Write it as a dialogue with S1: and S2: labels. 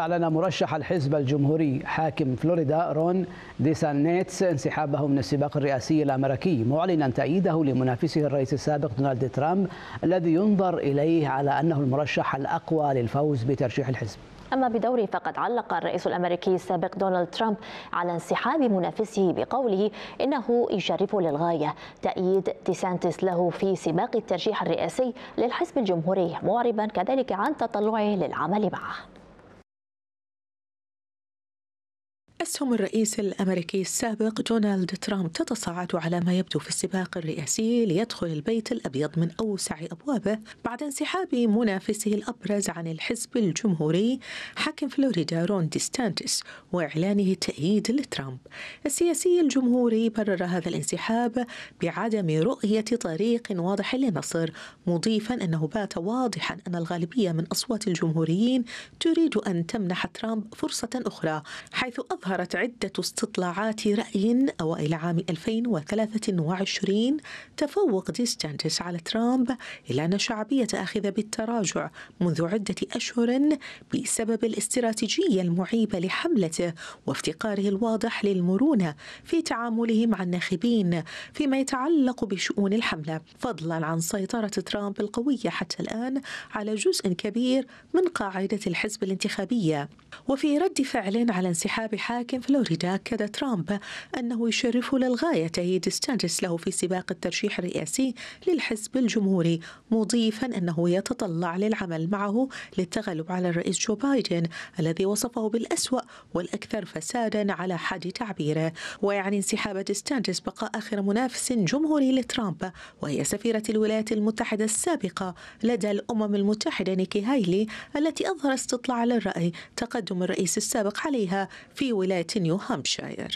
S1: أعلن مرشح الحزب الجمهوري حاكم فلوريدا رون ديسانيتس انسحابه من السباق الرئاسي الأمريكي معلنا تأييده لمنافسه الرئيس السابق دونالد ترامب الذي ينظر إليه على أنه المرشح الأقوى للفوز بترشيح الحزب
S2: أما بدوره فقد علق الرئيس الأمريكي السابق دونالد ترامب على انسحاب منافسه بقوله إنه يشرف للغاية تأييد ديسانتس له في سباق الترشيح الرئاسي للحزب الجمهوري معربا كذلك عن تطلعه للعمل معه
S3: أسهم الرئيس الأمريكي السابق دونالد ترامب تتصاعد على ما يبدو في السباق الرئاسي ليدخل البيت الأبيض من أوسع أبوابه بعد انسحاب منافسه الأبرز عن الحزب الجمهوري حاكم فلوريدا رون ديستانتس وإعلانه تأييد لترامب السياسي الجمهوري برر هذا الانسحاب بعدم رؤية طريق واضح لمصر مضيفا أنه بات واضحا أن الغالبية من أصوات الجمهوريين تريد أن تمنح ترامب فرصة أخرى حيث أظهر أظهرت عدة استطلاعات رأي أوائل عام 2023 تفوق ديستانتس على ترامب إلا أن شعبية أخذ بالتراجع منذ عدة أشهر بسبب الاستراتيجية المعيبة لحملته وافتقاره الواضح للمرونة في تعامله مع الناخبين فيما يتعلق بشؤون الحملة فضلا عن سيطرة ترامب القوية حتى الآن على جزء كبير من قاعدة الحزب الانتخابية وفي رد فعل على انسحاب حال لكن فلوريدا أكد ترامب أنه يشرف للغاية تأييد ستانتس له في سباق الترشيح الرئاسي للحزب الجمهوري مضيفا أنه يتطلع للعمل معه للتغلب على الرئيس جو بايدن الذي وصفه بالأسوأ والأكثر فسادا على حد تعبيره ويعني انسحاب ستانتس بقاء آخر منافس جمهوري لترامب وهي سفيرة الولايات المتحدة السابقة لدى الأمم المتحدة نيكي هايلي التي أظهر استطلاع للرأي تقدم الرئيس السابق عليها في ولاية wilajet New Hampshire.